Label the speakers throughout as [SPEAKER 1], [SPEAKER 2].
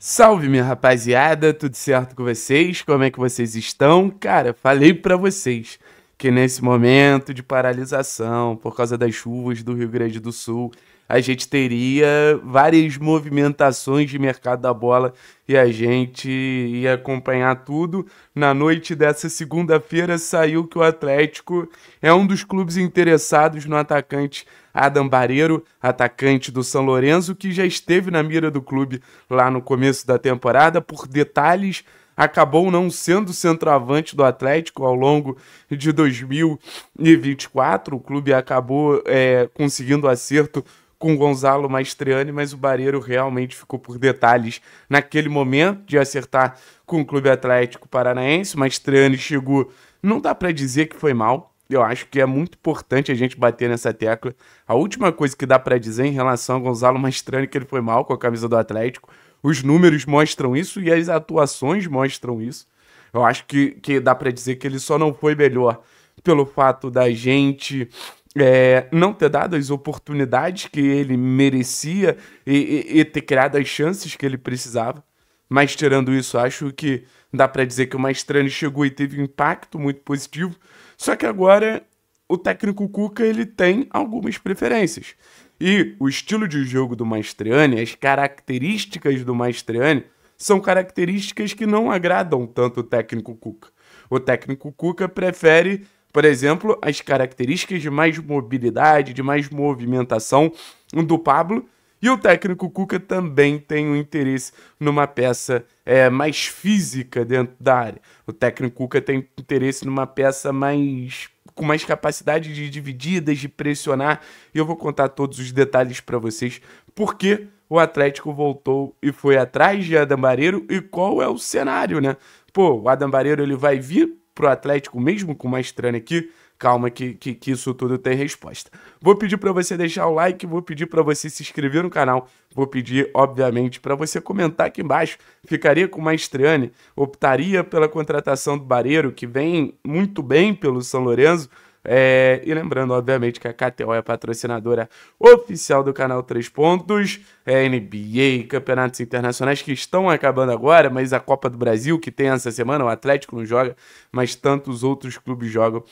[SPEAKER 1] Salve, minha rapaziada, tudo certo com vocês? Como é que vocês estão? Cara, falei para vocês que nesse momento de paralisação por causa das chuvas do Rio Grande do Sul, a gente teria várias movimentações de mercado da bola e a gente ia acompanhar tudo. Na noite dessa segunda-feira saiu que o Atlético é um dos clubes interessados no atacante Adam Barreiro, atacante do São Lourenço, que já esteve na mira do clube lá no começo da temporada por detalhes acabou não sendo centroavante do Atlético ao longo de 2024. O clube acabou é, conseguindo acerto com Gonzalo Maestriani, mas o Barreiro realmente ficou por detalhes naquele momento de acertar com o Clube Atlético Paranaense. O Maestriani chegou, não dá para dizer que foi mal. Eu acho que é muito importante a gente bater nessa tecla. A última coisa que dá para dizer em relação a Gonzalo é que ele foi mal com a camisa do Atlético. Os números mostram isso e as atuações mostram isso. Eu acho que, que dá para dizer que ele só não foi melhor pelo fato da gente é, não ter dado as oportunidades que ele merecia e, e, e, ter criado as chances que ele precisava. Mas tirando isso, acho que dá para dizer que o Maestrani chegou e teve um impacto muito positivo. Só que agora o técnico Cuca ele tem algumas preferências. E o estilo de jogo do Maestriani, as características do Maestriani, são características que não agradam tanto o técnico Cuca. O técnico Cuca prefere por exemplo, as características de mais mobilidade, de mais movimentação do Pablo. E o técnico Cuca também tem um interesse numa peça é, mais física dentro da área. O técnico Cuca tem interesse numa peça mais com mais capacidade de divididas, de pressionar. E eu vou contar todos os detalhes para vocês porque o Atlético voltou e foi atrás de Adam Barreiro e qual é o cenário, né? Pô, o Adam Barreiro ele vai vir para o Atlético, mesmo com uma estranha aqui, calma que, que, que, isso tudo tem resposta. Vou pedir para você deixar o like, vou pedir para você se inscrever no canal, vou pedir, obviamente, para você comentar aqui embaixo. Ficaria com o Maestriani, optaria pela contratação do Barreiro, que vem muito bem pelo São Lourenço, é, e lembrando, obviamente, que a KTO é a patrocinadora oficial do canal 3 Pontos, é NBA, campeonatos internacionais que estão acabando agora, mas a Copa do Brasil, que tem essa semana, o Atlético não joga, mas tantos outros clubes jogam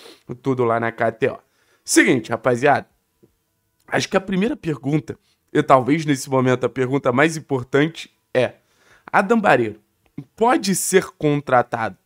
[SPEAKER 1] tudo lá na KTO. Seguinte, rapaziada, acho que a primeira pergunta, e talvez nesse momento a pergunta mais importante é: Adam Barreiro pode ser contratado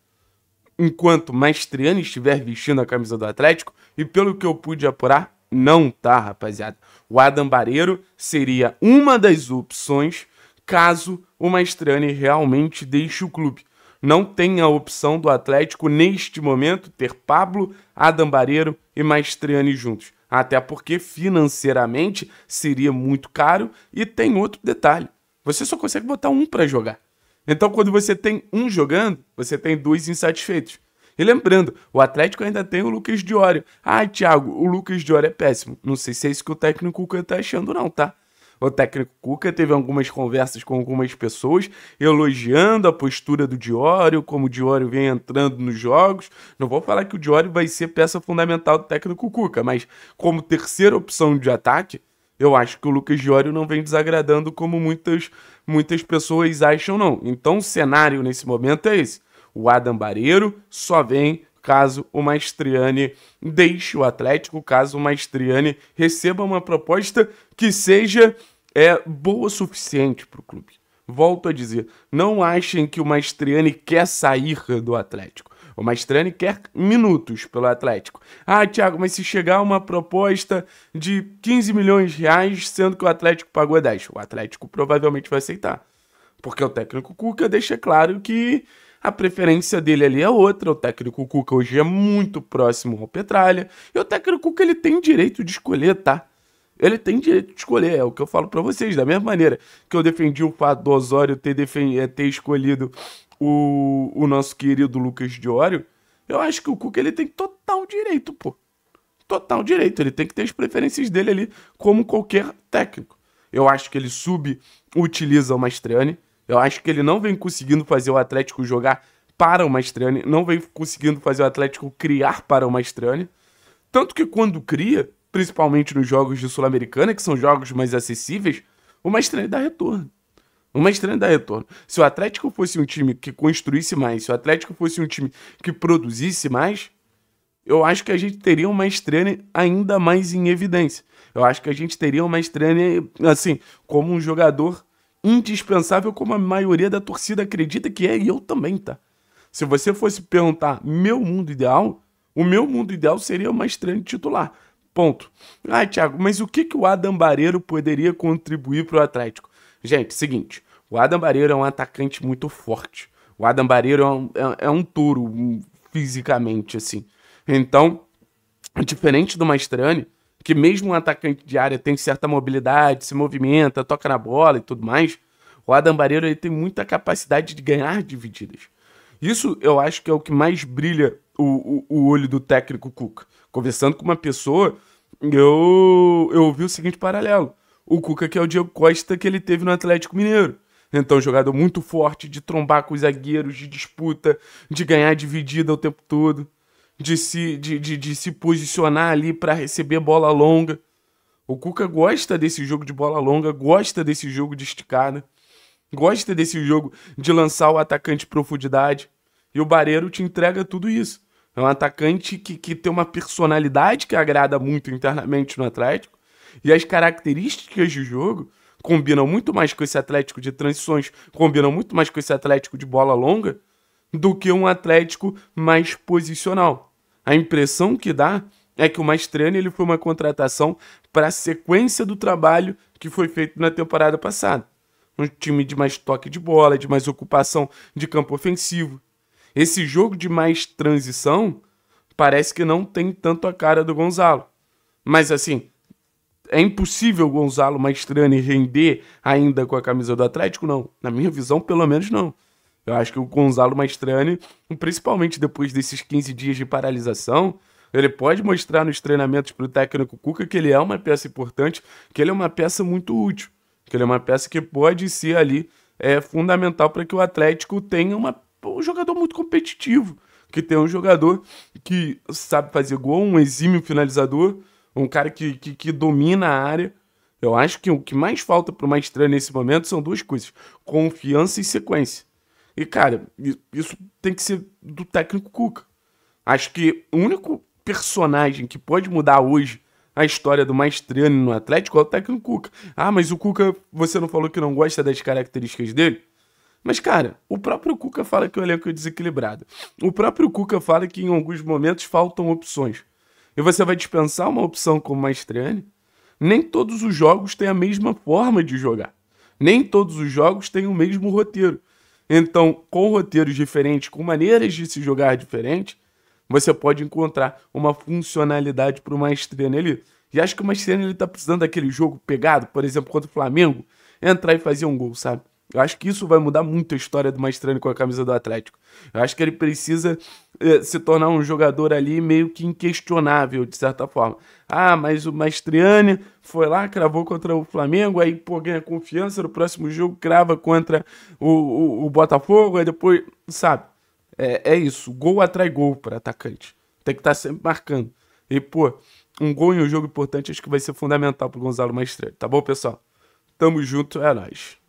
[SPEAKER 1] enquanto Maestriani estiver vestindo a camisa do Atlético? E pelo que eu pude apurar, não tá, rapaziada. O Adam Bareiro seria uma das opções caso o Maestrani realmente deixe o clube. Não tem a opção do Atlético neste momento ter Pablo, Adam Bareiro e Maestrani juntos. Até porque financeiramente seria muito caro e tem outro detalhe. Você só consegue botar um para jogar. Então, quando você tem um jogando, você tem dois insatisfeitos. E lembrando, o Atlético ainda tem o Lucas Diório. Ah, Thiago, o Lucas Diório é péssimo. Não sei se é isso que o técnico Cuca tá achando, não, tá? O técnico Cuca teve algumas conversas com algumas pessoas elogiando a postura do Diório, como o Diório vem entrando nos jogos. Não vou falar que o Diório vai ser peça fundamental do técnico Cuca, mas como terceira opção de ataque, eu acho que o Lucas Diório não vem desagradando como muitas, muitas pessoas acham, não. Então o cenário nesse momento é esse o Adam Barreiro só vem caso o Maestriani deixe o Atlético, caso o Maestriani receba uma proposta que seja é, boa o suficiente para o clube. Volto a dizer, não achem que o Maestriani quer sair do Atlético. O Maestriani quer minutos pelo Atlético. Ah, Thiago, mas se chegar uma proposta de 15 milhões de reais, sendo que o Atlético pagou 10, o Atlético provavelmente vai aceitar. Porque o técnico Cuca deixa claro que a preferência dele ali é outra. O técnico Cuca hoje é muito próximo ao Petralha. E o técnico Cuca ele tem direito de escolher, tá? Ele tem direito de escolher, é o que eu falo para vocês. Da mesma maneira que eu defendi o fato do Osório ter, eh, ter escolhido o... o nosso querido Lucas Diório, eu acho que o Cuca ele tem total direito, pô. Total direito. Ele tem que ter as preferências dele ali, como qualquer técnico. Eu acho que ele subutiliza o Mastriani. Eu acho que ele não vem conseguindo fazer o Atlético jogar para o Mastrani, não vem conseguindo fazer o Atlético criar para o Mastrani. Tanto que quando cria, principalmente nos jogos de Sul-Americana, que são jogos mais acessíveis, o Mastrani dá retorno. O Mastrani dá retorno. Se o Atlético fosse um time que construísse mais, se o Atlético fosse um time que produzisse mais, eu acho que a gente teria um Mastrani ainda mais em evidência. Eu acho que a gente teria um Mastrani, assim, como um jogador indispensável como a maioria da torcida acredita que é, e eu também, tá? Se você fosse perguntar meu mundo ideal, o meu mundo ideal seria uma estreia titular. Ponto. Ah, Thiago, mas o que, que o Adam Bareiro poderia contribuir para o Atlético? Gente, seguinte, o Adam Bareiro é um atacante muito forte. O Adam Bareiro é um, é, é um touro um, fisicamente, assim. Então, diferente do Mastrani, que mesmo um atacante de área tem certa mobilidade, se movimenta, toca na bola e tudo mais. O Adam Barreiro ele tem muita capacidade de ganhar divididas. Isso eu acho que é o que mais brilha o, o, o olho do técnico Cuca. Conversando com uma pessoa, eu, eu ouvi o seguinte paralelo. O Cuca que é o Diego Costa que ele teve no Atlético Mineiro. Então, jogador muito forte de trombar com os zagueiros, de disputa, de ganhar dividida o tempo todo de se, de, de, de se posicionar ali para receber bola longa. O Cuca gosta desse jogo de bola longa, gosta desse jogo de esticada, né? gosta desse jogo de lançar o atacante profundidade. E o Barreiro te entrega tudo isso. É um atacante que, que tem uma personalidade que agrada muito internamente no Atlético. E as características de jogo combinam muito mais com esse Atlético de transições, combinam muito mais com esse Atlético de bola longa, do que um Atlético mais posicional. A impressão que dá é que o Mastriani ele foi uma contratação para a sequência do trabalho que foi feito na temporada passada. Um time de mais toque de bola, de mais ocupação de campo ofensivo. Esse jogo de mais transição parece que não tem tanto a cara do Gonzalo. Mas assim, é impossível o Gonzalo Mastrani render ainda com a camisa do Atlético? Não. Na minha visão, pelo menos não. Eu acho que o Gonzalo Maestrani, principalmente depois desses 15 dias de paralisação, ele pode mostrar nos treinamentos para o técnico Cuca que ele é uma peça importante, que ele é uma peça muito útil, que ele é uma peça que pode ser ali é, fundamental para que o Atlético tenha uma, um jogador muito competitivo, que tenha um jogador que sabe fazer gol, um exímio finalizador, um cara que, que, que domina a área. Eu acho que o que mais falta para o Maestrani nesse momento são duas coisas: confiança e sequência. E, cara, isso tem que ser do técnico Cuca. Acho que o único personagem que pode mudar hoje a história do Maestriani no Atlético é o técnico Cuca. Ah, mas o Cuca, você não falou que não gosta das características dele? Mas, cara, o próprio Cuca fala que o elenco é desequilibrado. O próprio Cuca fala que em alguns momentos faltam opções. E você vai dispensar uma opção como Maestriani? Nem todos os jogos têm a mesma forma de jogar. Nem todos os jogos têm o mesmo roteiro. Então, com roteiros diferentes, com maneiras de se jogar diferentes, você pode encontrar uma funcionalidade para o Maestrena ali. E acho que o Maestrena ele tá precisando daquele jogo pegado, por exemplo, contra o Flamengo, entrar e fazer um gol, sabe? Eu acho que isso vai mudar muito a história do Maestrani com a camisa do Atlético. Eu acho que ele precisa é, se tornar um jogador ali meio que inquestionável, de certa forma. Ah, mas o Mastriani foi lá, cravou contra o Flamengo, aí pô, ganha confiança no próximo jogo, crava contra o, o, o Botafogo, aí depois, sabe? É, é isso, gol atrai gol para atacante. Tem que estar tá sempre marcando. E, pô, um gol em um jogo importante acho que vai ser fundamental pro Gonzalo Mastrani, tá bom, pessoal? Tamo junto, é nóis.